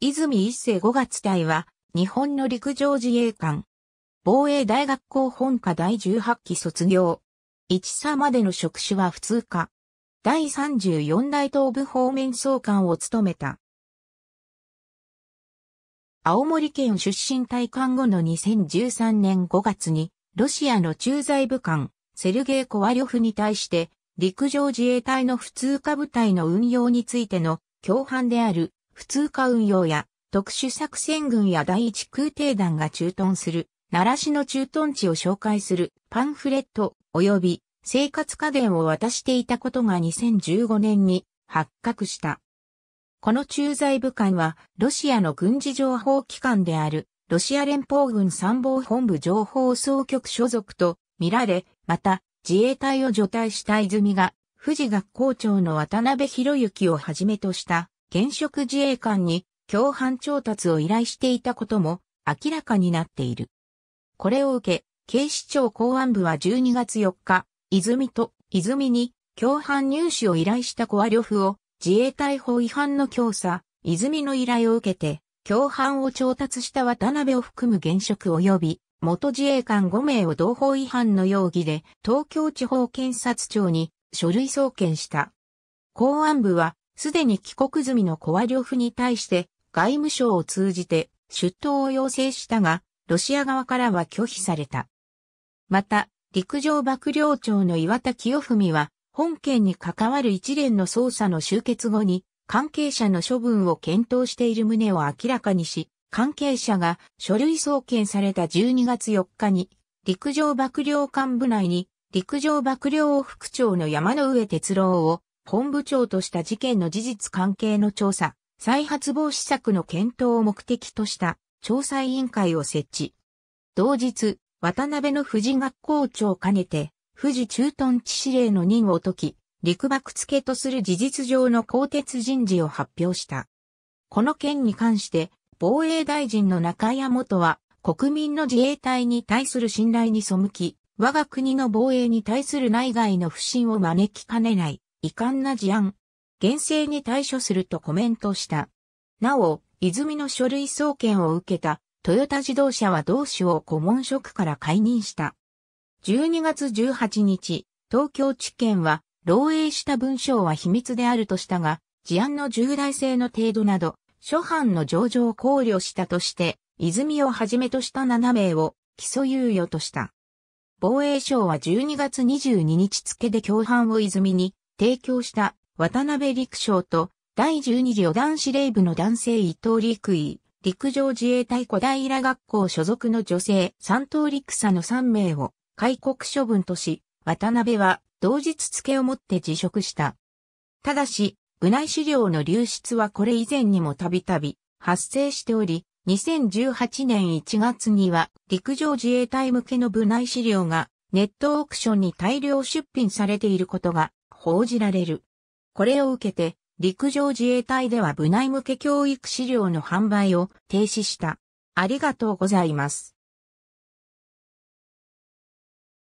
泉一世五月隊は、日本の陸上自衛官。防衛大学校本科第18期卒業。一佐までの職種は普通科。第34代東部方面総監を務めた。青森県出身退官後の2013年5月に、ロシアの駐在部官、セルゲイ・コワリョフに対して、陸上自衛隊の普通科部隊の運用についての共犯である普通科運用や特殊作戦軍や第一空挺団が駐屯する、奈良市の駐屯地を紹介するパンフレット及び生活家電を渡していたことが2015年に発覚した。この駐在部官は、ロシアの軍事情報機関である、ロシア連邦軍参謀本部情報総局所属と見られ、また、自衛隊を除隊した泉が、富士学校長の渡辺博之をはじめとした現職自衛官に共犯調達を依頼していたことも明らかになっている。これを受け、警視庁公安部は12月4日、泉と泉に共犯入手を依頼したコアョフを自衛隊法違反の調査、泉の依頼を受けて、共犯を調達した渡辺を含む現職及び元自衛官5名を同法違反の容疑で東京地方検察庁に書類送検した。公安部はすでに帰国済みのコワリョフに対して外務省を通じて出頭を要請したが、ロシア側からは拒否された。また、陸上幕僚長の岩田清文は、本件に関わる一連の捜査の終結後に、関係者の処分を検討している旨を明らかにし、関係者が書類送検された12月4日に、陸上幕僚幹部内に、陸上幕僚副長の山上哲郎を本部長とした事件の事実関係の調査、再発防止策の検討を目的とした調査委員会を設置。同日、渡辺の富士学校長を兼ねて、富士駐屯地司令の任を解き、陸幕付とする事実上の更迭人事を発表した。この件に関して、防衛大臣の中谷元は、国民の自衛隊に対する信頼に背き、我が国の防衛に対する内外の不信を招きかねない。遺憾な事案、厳正に対処するとコメントした。なお、泉の書類送検を受けたトヨタ自動車は同志を顧問職から解任した。12月18日、東京地検は漏洩した文章は秘密であるとしたが、事案の重大性の程度など、諸般の上場を考慮したとして、泉をはじめとした7名を起訴猶予とした。防衛省は12月22日付で共犯を泉に提供した渡辺陸将と第12次予断司令部の男性伊藤陸尉、陸上自衛隊小平学校所属の女性三等陸佐の3名を開国処分とし、渡辺は同日付をもって辞職した。ただし、部内資料の流出はこれ以前にもたびたび発生しており、2018年1月には陸上自衛隊向けの部内資料がネットオークションに大量出品されていることが報じられる。これを受けて、陸上自衛隊では部内向け教育資料の販売を停止した。ありがとうございます。